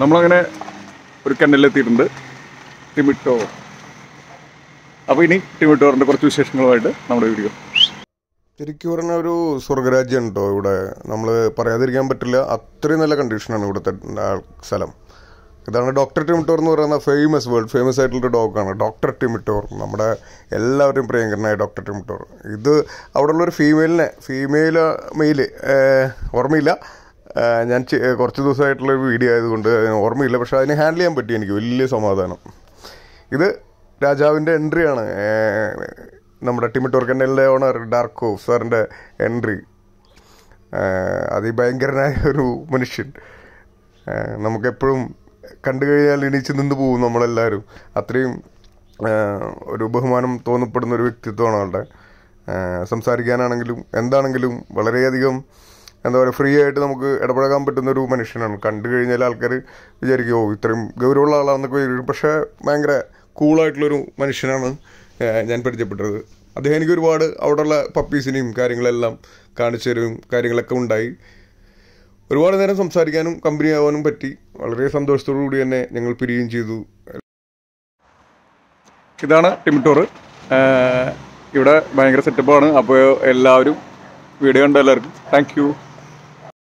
നമ്മളങ്ങനെ ഒരു കണ്ണിലെത്തിയിട്ടുണ്ട് ടിമിട്ടോ അപ്പോൾ ഇനി ടിമിട്ടോറിൻ്റെ കുറച്ച് വിശേഷങ്ങളുമായിട്ട് നമ്മുടെ വീഡിയോ ശരിക്കും ഒരു സ്വർഗരാജ്യം കേട്ടോ ഇവിടെ നമ്മൾ പറയാതിരിക്കാൻ പറ്റില്ല അത്രയും നല്ല കണ്ടീഷനാണ് ഇവിടുത്തെ സ്ഥലം ഇതാണ് ഡോക്ടർ ടിമിറ്റോർ എന്ന് പറയുന്ന ഫേമസ് വേൾഡ് ഫേമസ് ആയിട്ടുള്ള ഡോഗാണ് ഡോക്ടർ ടിമിറ്റോർ നമ്മുടെ എല്ലാവരും പ്രിയങ്കരനായ ഡോക്ടർ ടിമിറ്റോർ ഇത് അവിടെയുള്ളൊരു ഫീമെയിലിനെ ഫീമെയിൽ മെയിൽ ഓർമ്മയില്ല ഞാൻ കുറച്ച് ദിവസമായിട്ടുള്ളൊരു ഒരു വീഡിയോ ആയതുകൊണ്ട് ഓർമ്മയില്ല പക്ഷെ അതിനെ ഹാൻഡിൽ ചെയ്യാൻ പറ്റി എനിക്ക് വലിയ സമാധാനം ഇത് രാജാവിൻ്റെ എൻട്രിയാണ് നമ്മുടെ ടിമിട്ടോർക്കണ്ണലിൻ്റെ ഓണർ ഡാർക്കോ സാറിൻ്റെ എൻട്രി അതിഭയങ്കരനായ ഒരു മനുഷ്യൻ നമുക്കെപ്പോഴും കണ്ടു കഴിഞ്ഞാൽ എണീച്ച് നിന്ന് പോകും നമ്മളെല്ലാവരും അത്രയും ഒരു ബഹുമാനം തോന്നപ്പെടുന്ന ഒരു വ്യക്തിത്വമാണ് അവളുടെ സംസാരിക്കാനാണെങ്കിലും എന്താണെങ്കിലും വളരെയധികം എന്താ പറയുക ഫ്രീ ആയിട്ട് നമുക്ക് ഇടപഴകാൻ പറ്റുന്ന ഒരു മനുഷ്യനാണ് കണ്ടു കഴിഞ്ഞാൽ ആൾക്കാർ വിചാരിക്കും ഓ ഇത്രയും ഗൗരവമുള്ള ആളാണെന്നൊക്കെ വിചാരിക്കും പക്ഷേ ഭയങ്കര കൂളായിട്ടുള്ളൊരു മനുഷ്യനാണ് ഞാൻ പരിചയപ്പെട്ടത് അദ്ദേഹം എനിക്ക് ഒരുപാട് അവിടെയുള്ള പപ്പീസിനെയും കാര്യങ്ങളെല്ലാം കാണിച്ചു തരും കാര്യങ്ങളൊക്കെ ഉണ്ടായി ഒരുപാട് നേരം സംസാരിക്കാനും കമ്പനി ആവാനും പറ്റി വളരെ സന്തോഷത്തോടു കൂടി തന്നെ ഞങ്ങൾ പിരിയുകയും ചെയ്തു ഇതാണ് ടിമിറ്റോറ് ഇവിടെ ഭയങ്കര സെറ്റപ്പാണ് അപ്പോൾ എല്ലാവരും വീഡിയോ കണ്ട എല്ലാവർക്കും താങ്ക്